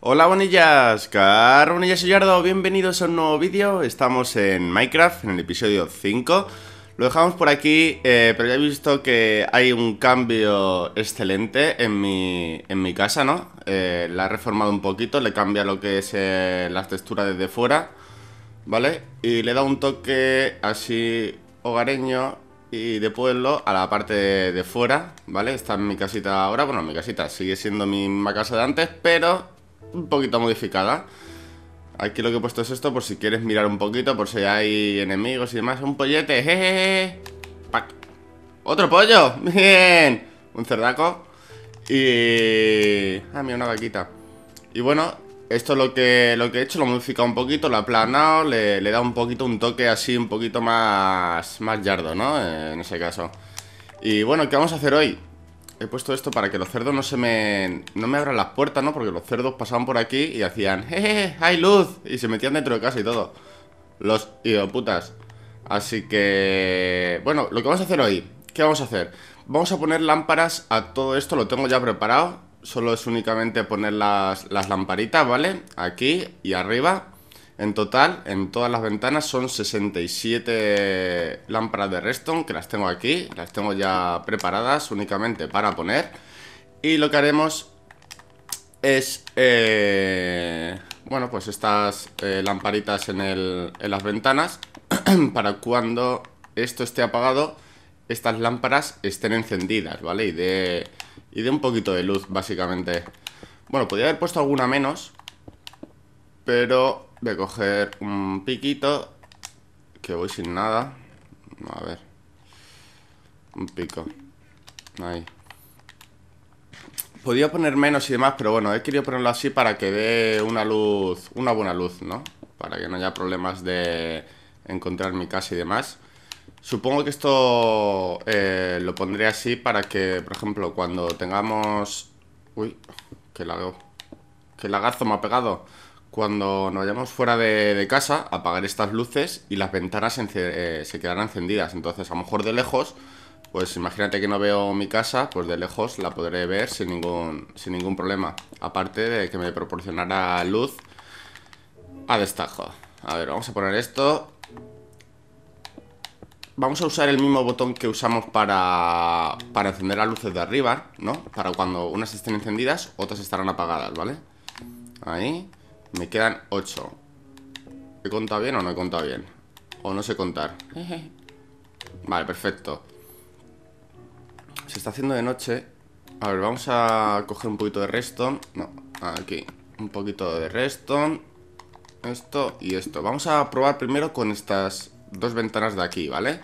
Hola bonillas, carbonillas y yardo, bienvenidos a un nuevo vídeo, estamos en Minecraft, en el episodio 5 Lo dejamos por aquí, eh, pero ya he visto que hay un cambio excelente en mi, en mi casa, ¿no? Eh, la he reformado un poquito, le cambia lo que es eh, las la textura desde fuera, ¿vale? Y le da un toque así hogareño y de pueblo a la parte de, fuera, ¿vale? Está en mi casita ahora, bueno, mi casita sigue siendo mi misma casa de antes, pero un poquito modificada. Aquí lo que he puesto es esto por si quieres mirar un poquito, por si hay enemigos y demás. Un pollete, jejeje. ¡Otro pollo! ¡Bien! Un cerdaco. Y... Ah, mira, una vaquita. Y bueno, esto es lo que, lo que he hecho, lo he modificado un poquito, lo he aplanado, le, he da un poquito un toque así, un poquito más, más yardo, ¿no? Eh, en ese caso. Y bueno, ¿qué vamos a hacer hoy? he puesto esto para que los cerdos no se me... No me abran las puertas, ¿no? Porque los cerdos pasaban por aquí y hacían... ¡Eh, hay luz! Y se metían dentro de casa y todo. Los idioputas. Así que... Bueno, lo que vamos a hacer hoy... ¿Qué vamos a hacer? Vamos a poner lámparas a todo esto. Lo tengo ya preparado. Solo es únicamente poner las, las lamparitas, ¿vale? Aquí y arriba. En total, en todas las ventanas son 67 lámparas de redstone que las tengo aquí, las tengo ya preparadas únicamente para poner. Y lo que haremos es, eh, bueno, pues estas eh, lamparitas en, en las ventanas para cuando esto esté apagado, estas lámparas estén encendidas, ¿vale? Y de, y de un poquito de luz, básicamente. Bueno, podría haber puesto alguna menos, pero Voy a coger un piquito Que voy sin nada A ver Un pico Ahí Podía poner menos y demás, pero bueno, he querido ponerlo así para que dé una luz, una buena luz, ¿no? Para que no haya problemas de encontrar mi casa y demás. Supongo que esto eh, lo pondré así para que, por ejemplo, cuando tengamos... Uy, que lago. Que lagazo me ha pegado cuando nos vayamos fuera de, casa, apagar estas luces y las ventanas eh, se quedarán encendidas. Entonces, a lo mejor de lejos, pues imagínate que no veo mi casa, pues de lejos la podré ver sin ningún, sin ningún problema. Aparte de que me proporcionará luz a destajo. A ver, vamos a poner esto. Vamos a usar el mismo botón que usamos para, para encender las luces de arriba, ¿no? Para cuando unas estén encendidas, otras estarán apagadas, ¿vale? Ahí. Me quedan 8 ¿He contado bien o no he contado bien? O no sé contar Vale, perfecto Se está haciendo de noche A ver, vamos a coger un poquito de resto No, aquí Un poquito de reston. Esto y esto Vamos a probar primero con estas dos ventanas de aquí, ¿vale?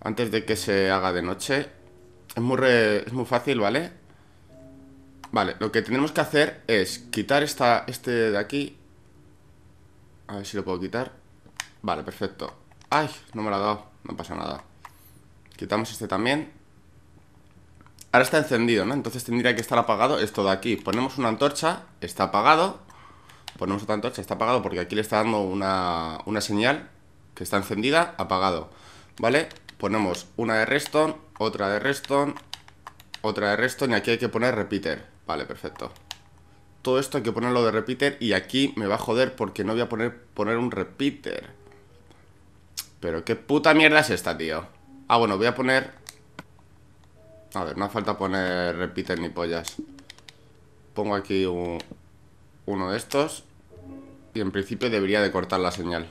Antes de que se haga de noche es muy, es muy fácil, ¿vale? Vale, lo que tenemos que hacer es quitar esta, este de aquí. A ver si lo puedo quitar. Vale, perfecto. ¡Ay! No me lo ha dado. No pasa nada. Quitamos este también. Ahora está encendido, ¿no? Entonces tendría que estar apagado esto de aquí. Ponemos una antorcha, está apagado. Ponemos otra antorcha, está apagado porque aquí le está dando una, una señal que está encendida, apagado. ¿Vale? Ponemos una de redstone, otra de redstone, otra de redstone y aquí hay que poner repeater. Vale, perfecto. Todo esto hay que ponerlo de repeater y aquí me va a joder porque no voy a poner, poner un repeater. Pero qué puta mierda es esta, tío. Ah, bueno, voy a poner... A ver, no hace falta poner repeater ni pollas. Pongo aquí uno de estos. Y en principio debería de cortar la señal.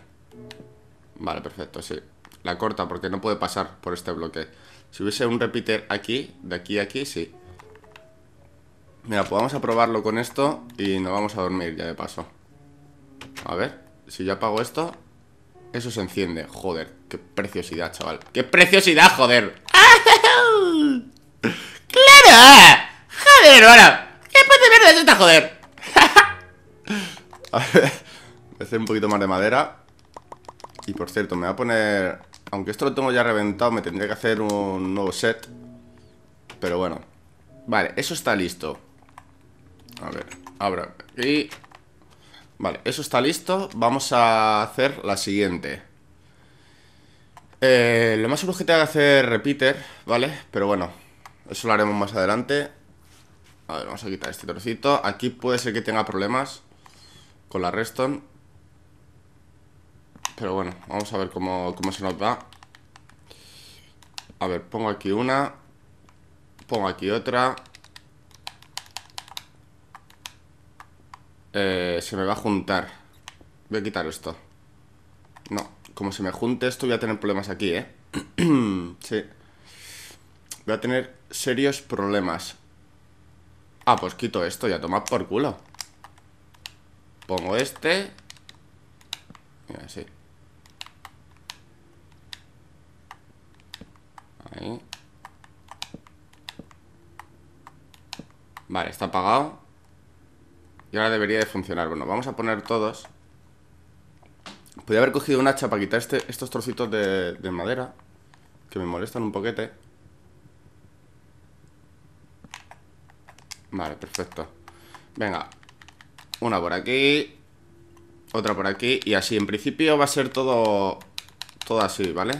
Vale, perfecto, sí. La corta porque no puede pasar por este bloque. Si hubiese un repeater aquí, de aquí a aquí, sí. Mira, pues vamos a probarlo con esto y nos vamos a dormir ya de paso. A ver, si yo apago esto, eso se enciende. Joder, qué preciosidad, chaval. ¡Qué preciosidad, joder! ¡Claro! ¡Joder, ahora! ¿Qué puede ver de esta, joder? a ver, voy a un poquito más de madera. Y por cierto, me va a poner... Aunque esto lo tengo ya reventado, me tendría que hacer un nuevo set. Pero bueno. Vale, eso está listo. A ver, abro aquí. Vale, eso está listo. Vamos a hacer la siguiente. Eh, lo más urgente es hacer repeater, ¿vale? Pero bueno, eso lo haremos más adelante. A ver, vamos a quitar este trocito. Aquí puede ser que tenga problemas con la redstone. Pero bueno, vamos a ver cómo, cómo se nos va. A ver, pongo aquí una. Pongo aquí otra. eh, se me va a juntar. Voy a quitar esto. No, como se me junte esto voy a tener problemas aquí, ¿eh? sí. Voy a tener serios problemas. Ah, pues quito esto ya, toma por culo. Pongo este. Mira, así. Ahí. Vale, está apagado. Y ahora debería de funcionar. Bueno, vamos a poner todos. Podría haber cogido una hacha para quitar este, estos trocitos de, madera. Que me molestan un poquete. Vale, perfecto. Venga. Una por aquí. Otra por aquí. Y así, en principio va a ser todo... Todo así, ¿vale?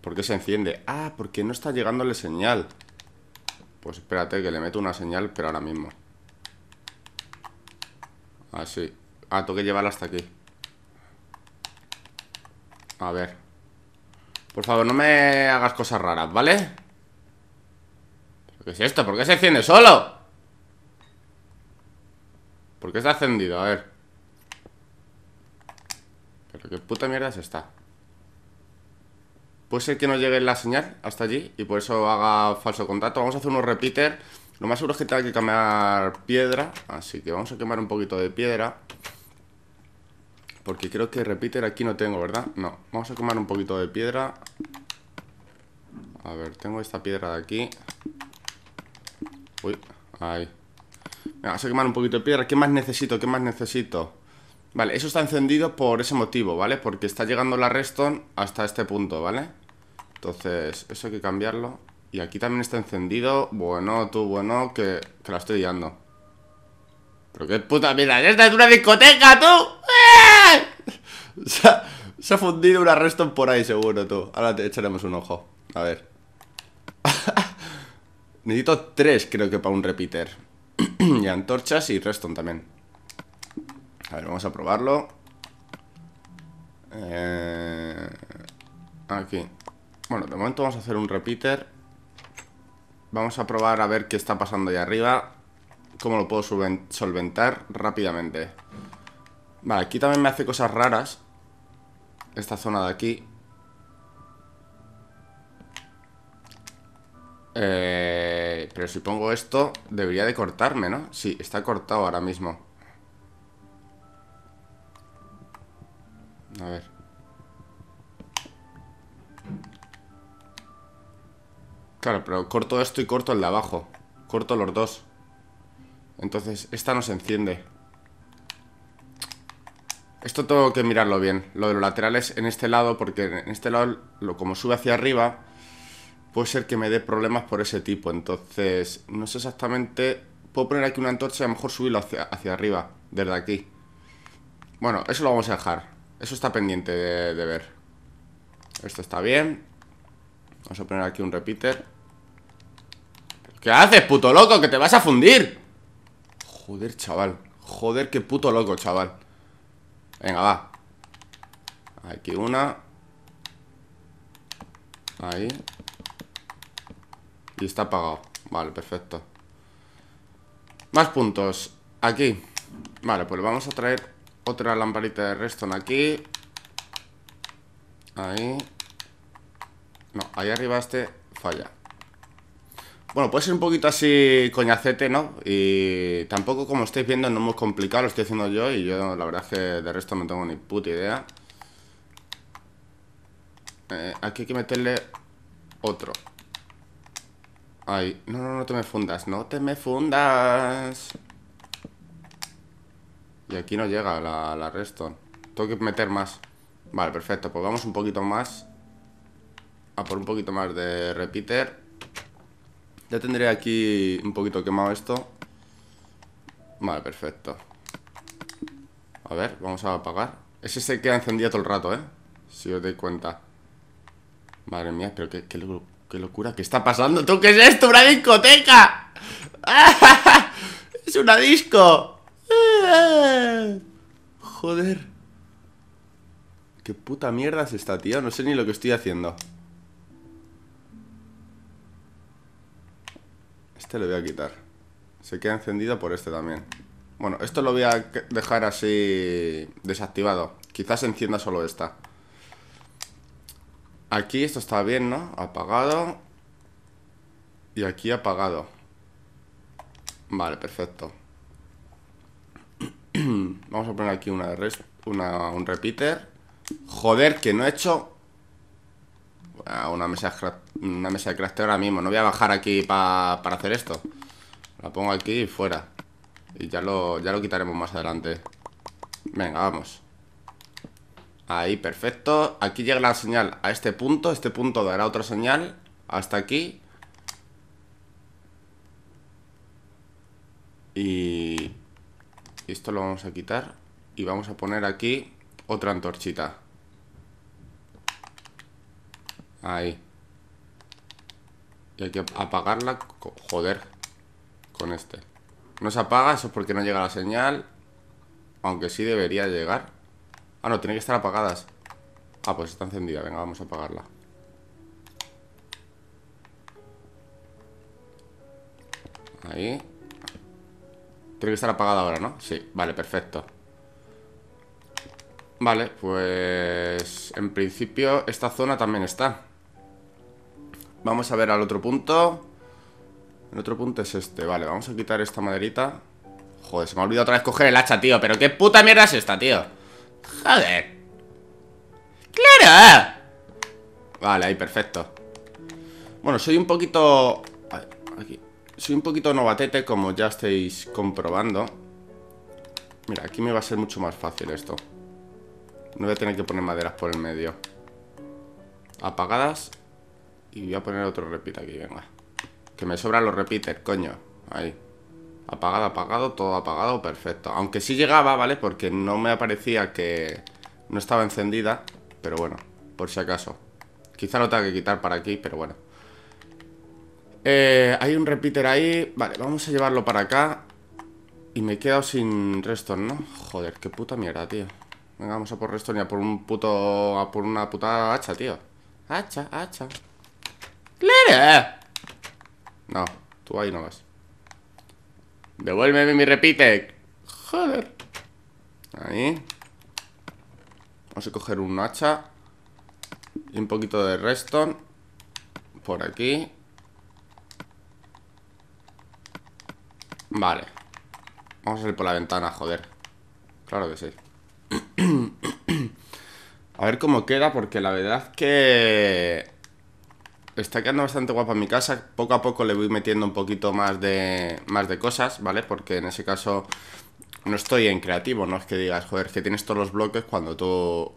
¿Por qué se enciende? Ah, porque no está llegándole señal. Pues espérate que le meto una señal, pero ahora mismo. Así. Ah, ah, tengo que llevarla hasta aquí. A ver. Por favor, no me hagas cosas raras, ¿vale? ¿Qué es esto? ¿Por qué se enciende solo? ¿Por qué está encendido? A ver. ¿Pero qué puta mierda es esta? Puede ser que no llegue la señal hasta allí y por eso haga falso contacto. Vamos a hacer unos repeater lo más seguro es que tenga que cambiar piedra, así que vamos a quemar un poquito de piedra. Porque creo que repeater aquí no tengo, ¿verdad? No, vamos a quemar un poquito de piedra. A ver, tengo esta piedra de aquí. Uy, ahí. vamos a quemar un poquito de piedra. ¿Qué más necesito? ¿Qué más necesito? Vale, eso está encendido por ese motivo, ¿vale? Porque está llegando la redstone hasta este punto, ¿vale? Entonces, eso hay que cambiarlo y aquí también está encendido. Bueno, tú, bueno, que, que la estoy guiando. Pero qué puta mierda. ¡Esta es una discoteca, tú! Se, ha, fundido una Reston por ahí, seguro, tú. Ahora te echaremos un ojo. A ver. Necesito tres, creo que, para un repeater. y antorchas y Reston también. A ver, vamos a probarlo. Eh, aquí. Bueno, de momento vamos a hacer un repeater Vamos a probar a ver qué está pasando ahí arriba. Cómo lo puedo solventar rápidamente. Vale, aquí también me hace cosas raras. Esta zona de aquí. Eh, pero si pongo esto, debería de cortarme, ¿no? Sí, está cortado ahora mismo. A ver. Claro, pero corto esto y corto el de abajo. Corto los dos. Entonces, esta no se enciende. Esto tengo que mirarlo bien. Lo de los laterales en este lado, porque en este lado, lo, como sube hacia arriba, puede ser que me dé problemas por ese tipo. Entonces, no sé exactamente... Puedo poner aquí una antorcha y a lo mejor subirlo hacia, hacia arriba, desde aquí. Bueno, eso lo vamos a dejar. Eso está pendiente de, de ver. Esto está bien. Vamos a poner aquí un repeater ¿Qué haces, puto loco? ¡Que te vas a fundir! Joder, chaval Joder, qué puto loco, chaval Venga, va Aquí una Ahí Y está apagado Vale, perfecto Más puntos Aquí Vale, pues vamos a traer otra lamparita de redstone aquí Ahí no, ahí arriba este falla. Bueno, puede ser un poquito así coñacete, ¿no? Y tampoco, como estáis viendo, no es muy complicado, lo estoy haciendo yo y yo la verdad es que de resto no tengo ni puta idea. Eh, aquí hay que meterle otro. Ahí, no, no, no te me fundas, no te me fundas. Y aquí no llega la, la Tengo que meter más. Vale, perfecto, pues vamos un poquito más por un poquito más de repeater. Ya tendré aquí un poquito quemado esto. Vale, perfecto. A ver, vamos a apagar. Ese que ha encendido todo el rato, ¿eh? Si os doy cuenta. Madre mía, pero qué, locura. ¿Qué está pasando? ¿Tú qué es esto? ¡Una discoteca! ¡Es una disco! Joder. Qué puta mierda es esta, tío. No sé ni lo que estoy haciendo. Este lo voy a quitar. Se queda encendido por este también. Bueno, esto lo voy a dejar así desactivado. Quizás encienda solo esta. Aquí esto está bien, ¿no? Apagado. Y aquí apagado. Vale, perfecto. Vamos a poner aquí una, un repeater. Joder, que no he hecho a una mesa, una mesa de crafteo ahora mismo. No voy a bajar aquí para hacer esto. La pongo aquí y fuera. Y ya lo, ya lo quitaremos más adelante. Venga, vamos. Ahí, perfecto. Aquí llega la señal a este punto. Este punto dará otra señal hasta aquí. Y esto lo vamos a quitar. Y vamos a poner aquí otra antorchita. Ahí. Y hay que apagarla. Joder. Con este. No se apaga, eso es porque no llega la señal. Aunque sí debería llegar. Ah, no, tiene que estar apagadas. Ah, pues está encendida. Venga, vamos a apagarla. Ahí. Tiene que estar apagada ahora, ¿no? Sí, vale, perfecto. Vale, pues... En principio esta zona también está. Vamos a ver al otro punto. El otro punto es este. Vale, vamos a quitar esta maderita. Joder, se me ha olvidado otra vez coger el hacha, tío. Pero qué puta mierda es esta, tío. Joder. ¡Claro! Vale, ahí, perfecto. Bueno, soy un poquito... Aquí. Soy un poquito novatete, como ya estáis comprobando. Mira, aquí me va a ser mucho más fácil esto. No voy a tener que poner maderas por el medio. Apagadas y voy a poner otro repeater aquí, venga. Que me sobran los repeaters, coño. Ahí. Apagado, apagado, todo apagado, perfecto. Aunque sí llegaba, ¿vale? Porque no me aparecía que no estaba encendida. Pero bueno, por si acaso. Quizá lo tenga que quitar para aquí, pero bueno. Eh, hay un repeater ahí. Vale, vamos a llevarlo para acá. Y me he quedado sin resto ¿no? Joder, qué puta mierda, tío. Venga, vamos a por resto y a por un puto... A por una puta hacha, tío. Hacha, hacha. ¡Claro! Ah. No, tú ahí no vas. Devuélveme mi repite. Joder. Ahí. Vamos a coger un hacha. Y un poquito de redstone. Por aquí. Vale. Vamos a ir por la ventana, joder. Claro que sí. a ver cómo queda, porque la verdad que está quedando bastante guapa mi casa. Poco a poco le voy metiendo un poquito más de, más de cosas, ¿vale? Porque en ese caso no estoy en creativo, no es que digas, joder, que tienes todos los bloques cuando tú...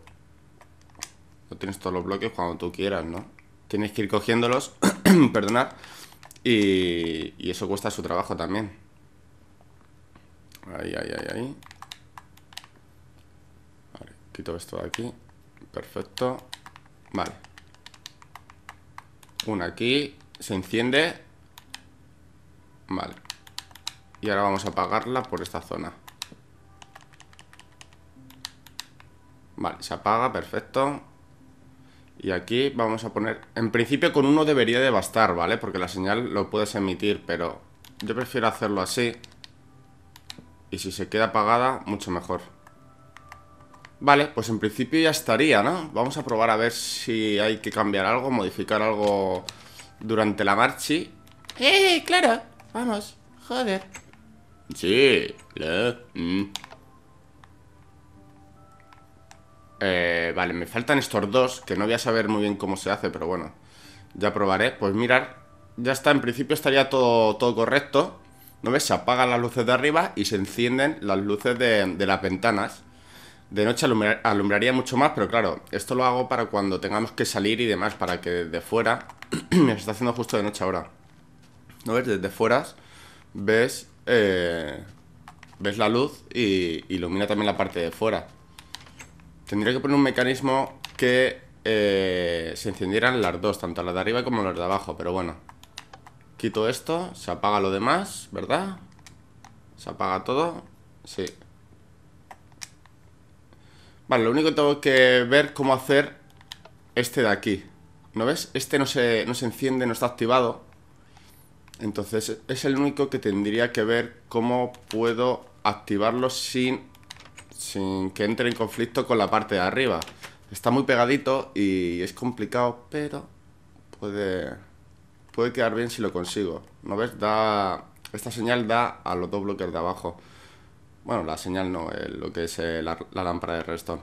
No tienes todos los bloques cuando tú quieras, ¿no? Tienes que ir cogiéndolos, perdonad, y, y eso cuesta su trabajo también. Ahí, ahí, ahí, ahí. Vale, quito esto de aquí. Perfecto. Vale. Una aquí, se enciende. Vale. Y ahora vamos a apagarla por esta zona. Vale, se apaga, perfecto. Y aquí vamos a poner... En principio con uno debería de bastar, ¿vale? Porque la señal lo puedes emitir, pero yo prefiero hacerlo así. Y si se queda apagada, mucho mejor. Vale, pues en principio ya estaría, ¿no? Vamos a probar a ver si hay que cambiar algo, modificar algo durante la marchi. ¡Eh, claro! Vamos, joder. Sí, le. Mm. Eh, vale, me faltan estos dos, que no voy a saber muy bien cómo se hace, pero bueno, ya probaré. Pues mirar, ya está, en principio estaría todo, todo correcto. ¿No ves? Se apagan las luces de arriba y se encienden las luces de, de las ventanas. De noche alumbraría mucho más, pero claro, esto lo hago para cuando tengamos que salir y demás, para que de fuera... me está haciendo justo de noche ahora. ¿No ves? Desde fuera ves... Eh, ves la luz y ilumina también la parte de fuera. Tendría que poner un mecanismo que eh, se encendieran las dos, tanto las de arriba como las de abajo, pero bueno. Quito esto, se apaga lo demás, ¿verdad? Se apaga todo, sí lo único que tengo que ver cómo hacer este de aquí. ¿No ves? Este no se, no se enciende, no está activado. Entonces es el único que tendría que ver cómo puedo activarlo sin, que entre en conflicto con la parte de arriba. Está muy pegadito y es complicado, pero puede, puede quedar bien si lo consigo. ¿No ves? esta señal da a los dos bloques de abajo. Bueno, la señal no, eh, lo que es eh, la, lámpara de resto.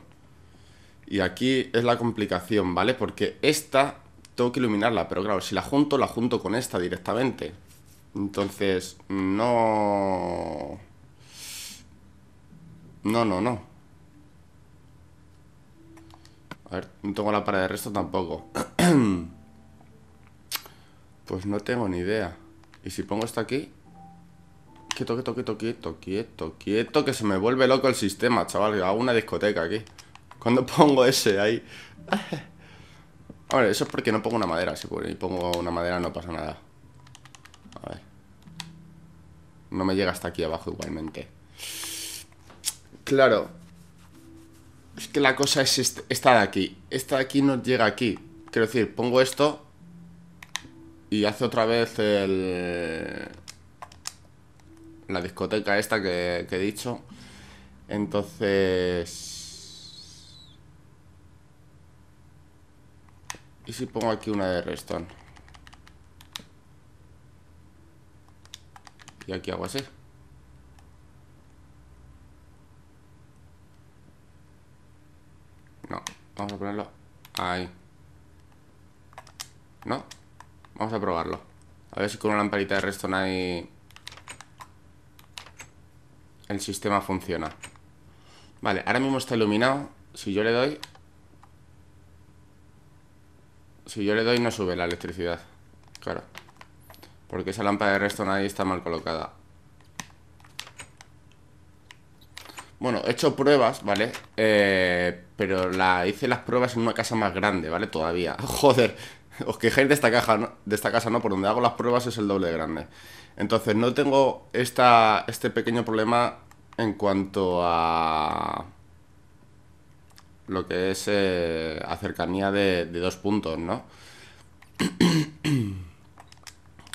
Y aquí es la complicación, ¿vale? Porque esta tengo que iluminarla, pero claro, si la junto, la junto con esta directamente. Entonces, no... No, no, no. A ver, no tengo la de resto tampoco. pues no tengo ni idea. ¿Y si pongo esto aquí? Quieto, quieto, quieto, quieto, quieto, quieto, que se me vuelve loco el sistema, chaval. Hago una discoteca aquí. Cuando pongo ese ahí. A ver, eso es porque no pongo una madera. Si pongo una madera no pasa nada. A ver. No me llega hasta aquí abajo igualmente. Claro. Es que la cosa es esta de aquí. Esta de aquí no llega aquí. Quiero decir, pongo esto y hace otra vez el la discoteca esta que, he dicho. Entonces... ¿Y si pongo aquí una de Redstone? Y aquí hago así. No, vamos a ponerlo ahí. No, vamos a probarlo. A ver si con una lamparita de redstone hay el sistema funciona. Vale, ahora mismo está iluminado. Si yo le doy... Si yo le doy no sube la electricidad. Claro. Porque esa lámpara de resto ahí está mal colocada. Bueno, he hecho pruebas, ¿vale? Eh, pero la hice las pruebas en una casa más grande, ¿vale? Todavía. Joder, os quejáis de esta caja, De esta casa, ¿no? Por donde hago las pruebas es el doble de grande. Entonces no tengo esta, este pequeño problema en cuanto a lo que es eh, cercanía de, dos puntos, ¿no?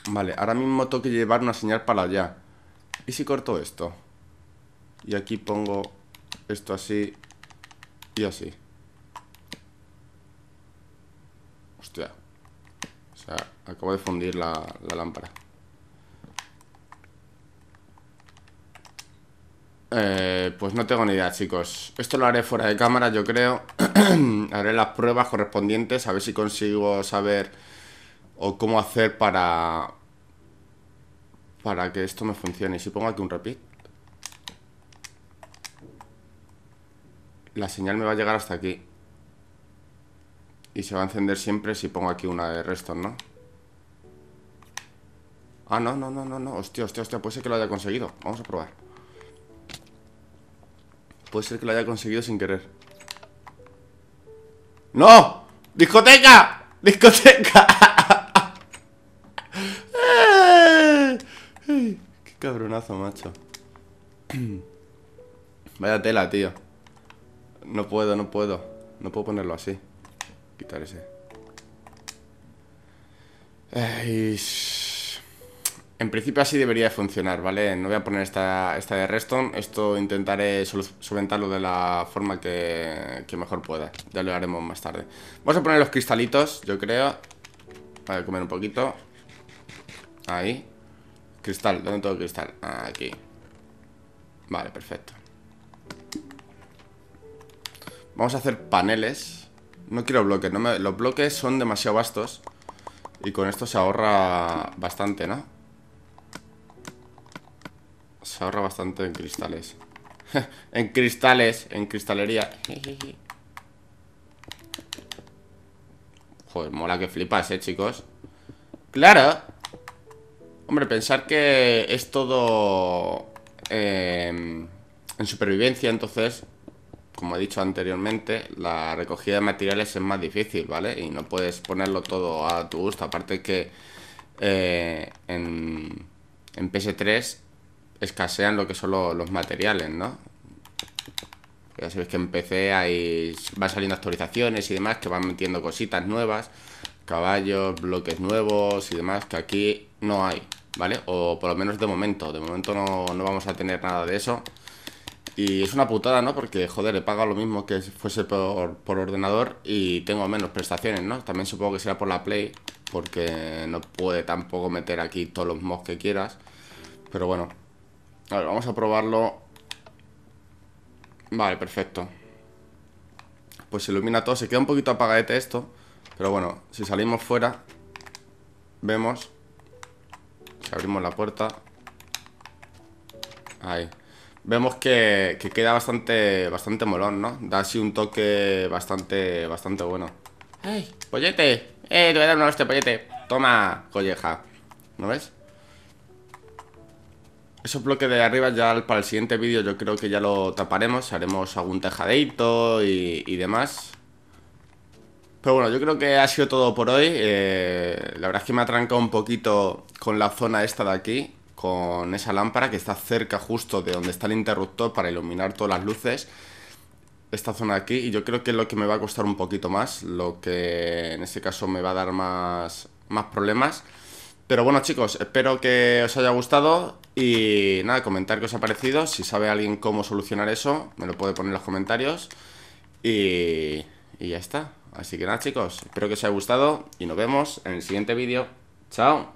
vale, ahora mismo tengo que llevar una señal para allá. ¿Y si corto esto? Y aquí pongo esto así y así. Hostia. O sea, acabo de fundir la lámpara. Eh, pues no tengo ni idea, chicos. Esto lo haré fuera de cámara, yo creo. haré las pruebas correspondientes, a ver si consigo saber o cómo hacer para para que esto me funcione. Si pongo aquí un repeat, la señal me va a llegar hasta aquí. Y se va a encender siempre si pongo aquí una de restos, ¿no? Ah, no, no, no, no, no. Hostia, hostia, hostia. Puede ser que lo haya conseguido. Vamos a probar. Puede ser que lo haya conseguido sin querer ¡No! ¡Discoteca! ¡Discoteca! ¡Qué cabronazo, macho! Vaya tela, tío No puedo, no puedo No puedo ponerlo así Quitar ese Ay, en principio así debería funcionar, ¿vale? No voy a poner esta, esta de Reston, esto intentaré solventarlo de la forma que, mejor pueda, ya lo haremos más tarde. Vamos a poner los cristalitos, yo creo. Voy comer un poquito. Ahí. Cristal, ¿dónde tengo cristal? Aquí. Vale, perfecto. Vamos a hacer paneles. No quiero bloques, no me... los bloques son demasiado vastos. Y con esto se ahorra bastante, ¿no? se ahorra bastante en cristales En cristales, en cristalería Joder, mola que flipas, eh, chicos Claro Hombre, pensar que es todo em, en supervivencia, entonces, como he dicho anteriormente, la recogida de materiales es más difícil, ¿vale? Y no puedes ponerlo todo a tu gusto. Aparte que eh, en, en PS3 escasean lo que son los, materiales, ¿no? Ya sabéis que en PC van saliendo actualizaciones y demás que van metiendo cositas nuevas, caballos, bloques nuevos y demás que aquí no hay, ¿vale? O por lo menos de momento, de momento no, no vamos a tener nada de eso. Y es una putada, ¿no? Porque, joder, le paga lo mismo que si fuese por, por, ordenador y tengo menos prestaciones, ¿no? También supongo que será por la Play, porque no puede tampoco meter aquí todos los mods que quieras. Pero bueno, a ver, vamos a probarlo. Vale, perfecto. Pues se ilumina todo. Se queda un poquito apagadete esto. Pero bueno, si salimos fuera, vemos. Si abrimos la puerta. Ahí. Vemos que, queda bastante bastante molón, ¿no? Da así un toque bastante bastante bueno. ¡Ey, ¡Pollete! ¡Eh! Te voy a dar una hostia, pollete. Toma, colleja. ¿No ves? esos bloque de arriba ya para el siguiente vídeo yo creo que ya lo taparemos, haremos algún tejadito y, demás. Pero bueno, yo creo que ha sido todo por hoy. Eh, la verdad es que me ha trancado un poquito con la zona esta de aquí, con esa lámpara que está cerca justo de donde está el interruptor para iluminar todas las luces. Esta zona de aquí, y yo creo que es lo que me va a costar un poquito más, lo que en este caso me va a dar más, más problemas. Pero bueno chicos, espero que os haya gustado y nada, comentar qué os ha parecido. Si sabe alguien cómo solucionar eso, me lo puede poner en los comentarios. Y, y ya está. Así que nada, chicos. Espero que os haya gustado y nos vemos en el siguiente vídeo. ¡Chao!